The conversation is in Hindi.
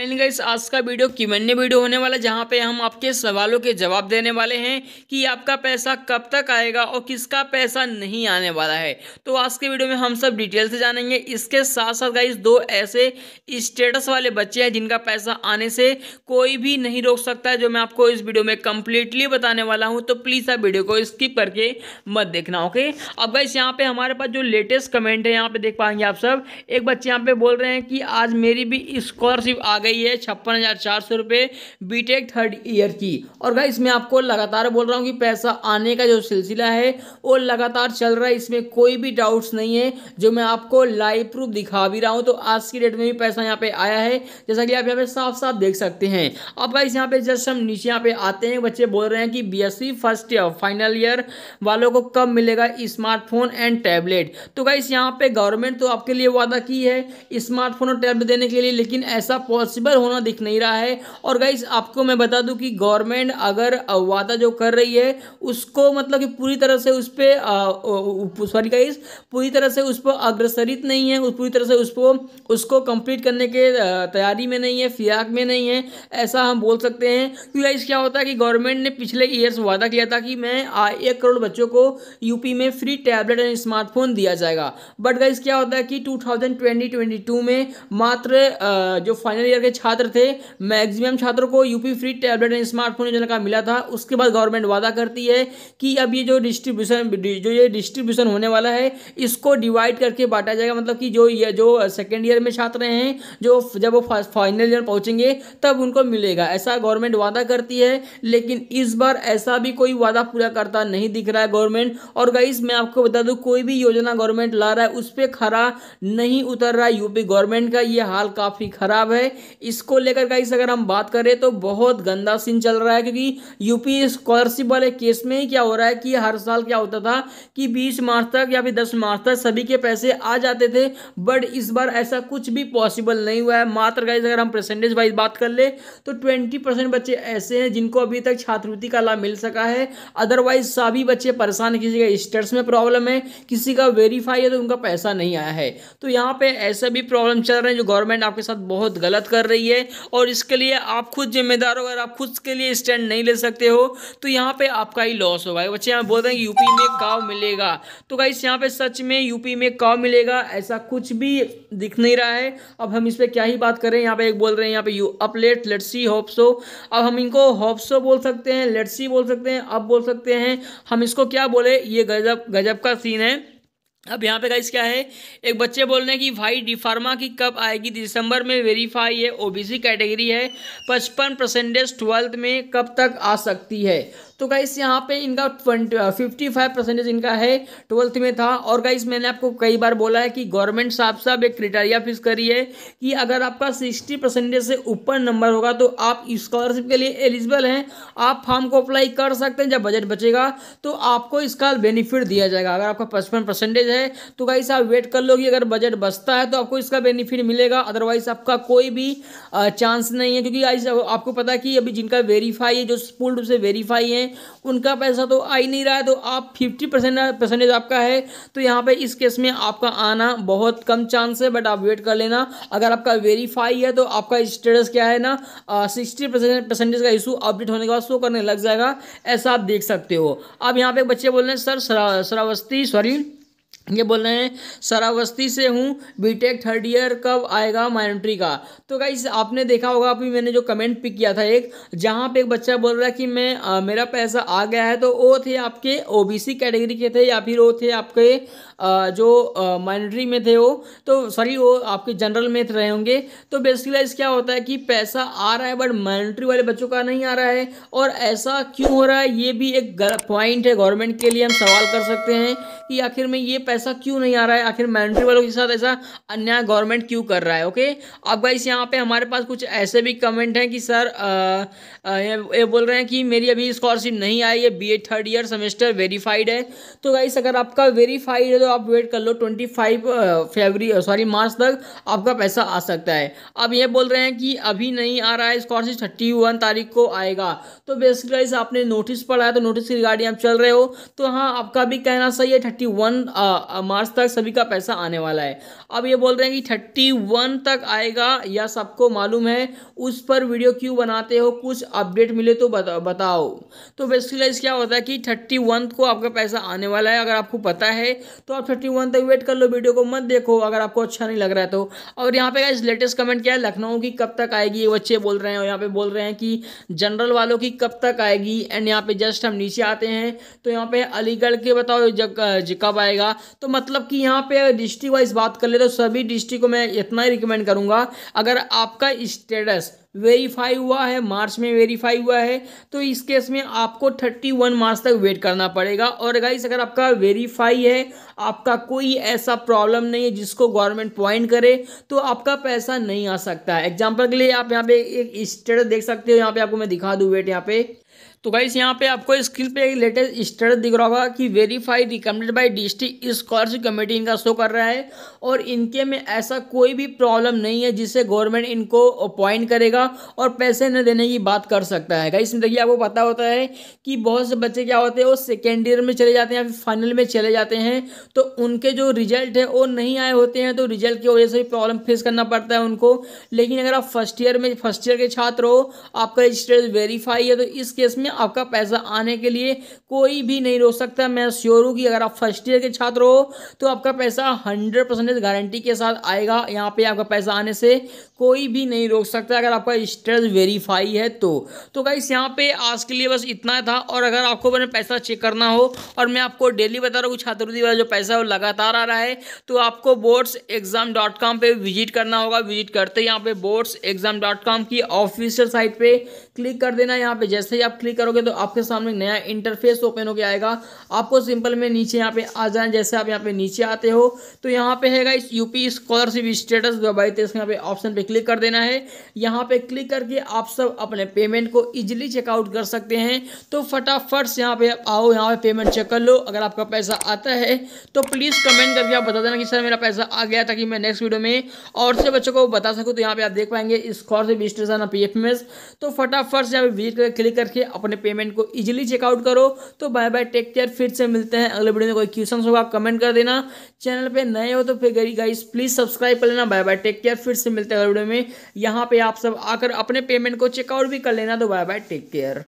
फाइनली गाइस आज का वीडियो किमन्य वीडियो होने वाला जहां पे हम आपके सवालों के जवाब देने वाले हैं कि आपका पैसा कब तक आएगा और किसका पैसा नहीं आने वाला है तो आज के वीडियो में हम सब डिटेल से जानेंगे इसके साथ साथ गाइस दो ऐसे स्टेटस वाले बच्चे हैं जिनका पैसा आने से कोई भी नहीं रोक सकता है जो मैं आपको इस वीडियो में कंप्लीटली बताने वाला हूँ तो प्लीज़ आप वीडियो को स्किप करके मत देखना ओके अब गाइस यहाँ पे हमारे पास जो लेटेस्ट कमेंट है यहाँ पे देख पाएंगे आप सब एक बच्चे यहाँ पे बोल रहे हैं कि आज मेरी भी स्कॉलरशिप आ गई गई है छप्पन हज़ार चार सौ रुपये बी थर्ड ईयर की और भाई इसमें आपको लगातार बोल रहा हूँ कि पैसा आने का जो सिलसिला है वो लगातार चल रहा है इसमें कोई भी डाउट्स नहीं है जो मैं आपको लाइव प्रूफ दिखा भी रहा हूँ तो आज की डेट में भी पैसा यहाँ पे आया है जैसा कि आप यहाँ पे साफ साफ देख सकते हैं अब भाई यहाँ पे जस्ट हम नीचे यहाँ पे आते हैं बच्चे बोल रहे हैं कि B first year final year वालों को कब मिलेगा स्मार्टफोन एंड टैबलेट तो भाई यहाँ पे गवर्नमेंट तो आपके लिए वादा की है स्मार्टफोन और टैबलेट देने के लिए लेकिन ऐसा पॉसिबल पॉसिबल होना दिख नहीं रहा है और गाइज आपको मैं बता दूं कि गवर्नमेंट अगर वादा जो कर रही है उसको मतलब कि पूरी तरह से उस पर सॉरी गाइज पूरी तरह से उस पर अग्रसरित नहीं है पूरी तरह से उसको उसको कंप्लीट करने के तैयारी में नहीं है फिराक में नहीं है ऐसा हम बोल सकते हैं क्योंकि गाइज क्या होता है कि गवर्नमेंट ने पिछले ईयर्स वादा किया था कि मैं एक करोड़ बच्चों को यूपी में फ्री टैबलेट एंड स्मार्टफोन दिया जाएगा बट गाइज क्या होता है कि टू में मात्र जो फाइनल ईयर के छात्र थे मैक्सिमम छात्रों को UP free tablet and smartphone योजना का मिला था उसके बाद गवर्नमेंट वादा करती है कि अब ये जो डिस्ट्रीब्यूशन जो ये डिस्ट्रीब्यूशन होने वाला है इसको डिवाइड करके बांटा जाएगा मतलब कि जो ये जो सेकेंड ईयर में छात्र हैं जो जब वो फाइनल ईयर पहुँचेंगे तब उनको मिलेगा ऐसा गवर्नमेंट वादा करती है लेकिन इस बार ऐसा भी कोई वादा पूरा करता नहीं दिख रहा है गवर्नमेंट और गाइस मैं आपको बता दूं कोई भी योजना गवर्नमेंट ला रहा है उस पर खरा नहीं उतर रहा यूपी गवर्नमेंट का ये हाल काफ़ी ख़राब है इसको लेकर गाइस अगर हम बात करें तो बहुत गंदा सीन चल रहा है क्योंकि यूपी स्कॉलरशिप वाले केस में ही क्या हो रहा है कि हर साल क्या होता था कि बीस मार्च तक या फिर दस मार्च तक सभी के पैसे आ जाते थे बट इस बार ऐसा कुछ भी पॉसिबल नहीं हुआ है मात्र गाइज अगर हम परसेंटेज वाइज बात कर ले तो ट्वेंटी परसेंट बच्चे ऐसे हैं जिनको अभी तक छात्रवृत्ति का लाभ मिल सका है अदरवाइज सभी बच्चे परेशान किसी का स्टेट्स में प्रॉब्लम है किसी का वेरीफाई है तो उनका पैसा नहीं आया है तो यहाँ पे ऐसे भी प्रॉब्लम चल रहे हैं जो गवर्नमेंट आपके साथ बहुत गलत कर रही है और इसके लिए आप खुद जिम्मेदार हो अगर आप खुद के लिए स्टैंड नहीं ले सकते हो तो यहाँ पे आपका ही लॉस होगा बच्चे यहाँ बोल रहे हैं यूपी में काव मिलेगा तो गाइस यहाँ पे सच में यूपी में काव मिलेगा ऐसा कुछ भी दिख नहीं रहा है अब हम इस पर क्या ही बात करें यहाँ पे एक बोल रहे हैं यहाँ पे यू अपलेट लेट्सी होप्सो अब हम इनको होप्सो बोल सकते हैं लेट्सी बोल सकते हैं अब बोल सकते हैं हम इसको क्या बोले ये गजब गजब का सीन है अब यहाँ पे गाइस क्या है एक बच्चे बोल रहे हैं कि भाई डिफार्मा की कब आएगी दिसंबर में वेरीफाई है ओबीसी कैटेगरी है पचपन परसेंटेज ट्वेल्थ में कब तक आ सकती है तो गाइस यहाँ पे इनका फिफ्टी फाइव परसेंटेज इनका है ट्वेल्थ में था और गाइस मैंने आपको कई बार बोला है कि गवर्नमेंट साहब साहब एक क्रिटेरिया फिक्स करी है कि अगर आपका सिक्सटी परसेंटेज से ऊपर नंबर होगा तो आप स्कॉलरशिप के लिए एलिजिबल हैं आप फॉर्म को अप्लाई कर सकते हैं जब बजट बचेगा तो आपको इसका बेनिफिट दिया जाएगा अगर आपका पचपन परसेंटेज है तो गाइस आप वेट कर लो कि अगर बजट बचता है तो आपको इसका बेनिफिट मिलेगा अदरवाइज आपका कोई भी चांस uh, नहीं है क्योंकि आपको पता है कि अभी जिनका वेरीफाई है जो पूर्ण रूप से वेरीफाई है उनका पैसा तो आ ही नहीं रहा है तो आप फिफ्टी परसेंट परसेंटेज आपका है तो यहाँ पे इस केस में आपका आना बहुत कम चांस है बट आप वेट कर लेना अगर आपका वेरीफाई है तो आपका स्टेटस क्या है ना सिक्सटी परसेंटेज का इशू अपडेट होने के बाद शो करने लग जाएगा ऐसा आप देख सकते हो अब यहाँ पे बच्चे बोल रहे हैं सर श्रावस्ती सॉरी ये बोल रहे हैं सरावस्ती से हूँ बीटेक थर्ड ईयर कब आएगा माइनट्री का तो गाइज आपने देखा होगा अभी मैंने जो कमेंट पिक किया था एक जहाँ पे एक बच्चा बोल रहा है कि मैं आ, मेरा पैसा आ गया है तो वो थे आपके ओबीसी कैटेगरी के थे या फिर वो थे आपके आ, जो माइनट्री में थे वो तो सॉरी वो आपके जनरल में रहे होंगे तो बेसिकली क्या होता है कि पैसा आ रहा है बट माइनट्री वाले बच्चों का नहीं आ रहा है और ऐसा क्यों हो रहा है ये भी एक पॉइंट है गवर्नमेंट के लिए हम सवाल कर सकते हैं कि आखिर में ये पैसा क्यों नहीं आ रहा है आखिर मैंड्री वालों के साथ ऐसा अन्याय गवर्नमेंट क्यों कर रहा है ओके अब गाइस यहाँ पे हमारे पास कुछ ऐसे भी कमेंट हैं कि सर ये बोल रहे हैं कि मेरी अभी स्कॉलरशिप नहीं आई है B third year semester verified है तो गाइस अगर आपका वेरीफाइड है तो आप वेट कर लो twenty five February sorry March तक आपका पैसा आ सकता है अब ये बोल रहे हैं कि अभी नहीं आ रहा है स्कॉलरशिप थर्टी वन तारीख को आएगा तो बेसिकली आपने नोटिस पढ़ा है तो नोटिस के रिगार्डिंग आप चल रहे हो तो हाँ आपका भी कहना सही है थर्टी वन मार्च तक सभी का पैसा आने वाला है अब ये बोल रहे हैं कि थर्टी वन तक आएगा या सबको मालूम है उस पर वीडियो क्यों बनाते हो कुछ अपडेट मिले तो बता, बताओ तो बेसिकलाइज क्या होता है कि थर्टी वन को आपका पैसा आने वाला है अगर आपको पता है तो आप थर्टी वन तक वेट कर लो वीडियो को मत देखो अगर आपको अच्छा नहीं लग रहा है तो और यहाँ पे इस लेटेस्ट कमेंट क्या है लखनऊ की कब तक आएगी ये बच्चे बोल रहे हैं और यहाँ पे बोल रहे हैं कि जनरल वालों की कब तक आएगी एंड यहाँ पे जस्ट हम नीचे आते हैं तो यहाँ पे अलीगढ़ के बताओ जब कब आएगा तो मतलब कि यहाँ पे डिस्ट्रिक्ट वाइज बात कर ले मेरे तो सभी डिस्ट्रिक्ट को मैं इतना ही रिकमेंड करूँगा अगर आपका स्टेटस वेरीफाई हुआ है मार्च में वेरीफाई हुआ है तो इस केस में आपको 31 मार्च तक वेट करना पड़ेगा और गाइस अगर आपका वेरीफाई है आपका कोई ऐसा प्रॉब्लम नहीं है जिसको गवर्नमेंट पॉइंट करे तो आपका पैसा नहीं आ सकता है एग्जाम्पल के लिए आप यहाँ पे एक स्टेटस देख सकते हो यहाँ पे आपको मैं दिखा दूँ वेट यहाँ पे तो गाइस यहाँ पे आपको स्क्रीन पे एक लेटेस्ट स्टडी दिख रहा होगा कि verify recommended by district scholarship committee इनका शो कर रहा है और इनके में ऐसा कोई भी प्रॉब्लम नहीं है जिससे गवर्नमेंट इनको अपॉइंट करेगा और पैसे न देने की बात कर सकता है गाइस देखिए आपको पता होता है कि बहुत से बच्चे क्या होते हैं वो सेकेंड ईयर में चले जाते हैं या फिर फाइनल में चले जाते हैं तो उनके जो रिजल्ट है वो नहीं आए होते हैं तो रिजल्ट की वजह से भी प्रॉब्लम फेस करना पड़ता है उनको लेकिन अगर आप फर्स्ट ईयर में फर्स्ट ईयर के छात्र हो आपका रजिस्टर वेरीफाई है तो इस केस में हैं आपका पैसा आने के लिए कोई भी नहीं रोक सकता मैं श्योर हूँ कि अगर आप फर्स्ट ईयर के छात्र हो तो आपका पैसा हंड्रेड परसेंटेज गारंटी के साथ आएगा यहाँ पे आपका पैसा आने से कोई भी नहीं रोक सकता अगर आपका स्टेटस वेरीफाई है तो तो गाइस यहाँ पे आज के लिए बस इतना था और अगर आपको मैंने पैसा चेक करना हो और मैं आपको डेली बता रहा हूँ छात्रवृत्ति वाला जो पैसा है वो लगातार आ रहा है तो आपको बोर्ड्स एग्जाम डॉट कॉम पर विजिट करना होगा विजिट करते यहाँ पे बोर्ड्स एग्जाम डॉट कॉम की ऑफिशियल साइट पर क्लिक कर देना यहाँ पे जैसे ही आप क्लिक करोगे तो आपके सामने नया इंटरफेस ओपन हो गया आएगा आपको सिंपल में नीचे यहाँ पे आ जाए जैसे आप यहाँ पे नीचे आते हो तो यहाँ पे है इस यूपी स्कॉलरशिप स्टेटस दो बाई यहाँ पे ऑप्शन पे क्लिक कर देना है यहाँ पे क्लिक करके आप सब अपने पेमेंट को इजिली चेकआउट कर सकते हैं तो फटाफट से यहाँ पे आओ यहाँ पे पेमेंट चेक कर लो अगर आपका पैसा आता है तो प्लीज़ कमेंट करके आप बता देना कि सर मेरा पैसा आ गया ताकि मैं नेक्स्ट वीडियो में और से बच्चों को बता सकूँ तो यहाँ पे आप देख पाएंगे स्कॉलरशिप स्टेटस पी तो फटाफट फर्स्ट यहाँ पे विजिट कर क्लिक करके अपने पेमेंट को इजिली चेकआउट करो तो बाय बाय टेक केयर फिर से मिलते हैं अगले वीडियो में कोई क्वेश्चन होगा कमेंट कर देना चैनल पे नए हो तो फिर गाइस प्लीज़ सब्सक्राइब कर लेना बाय बाय टेक केयर फिर से मिलते हैं अगले वीडियो में यहाँ पे आप सब आकर अपने पेमेंट को चेकआउट भी कर लेना तो बाय बाय टेक केयर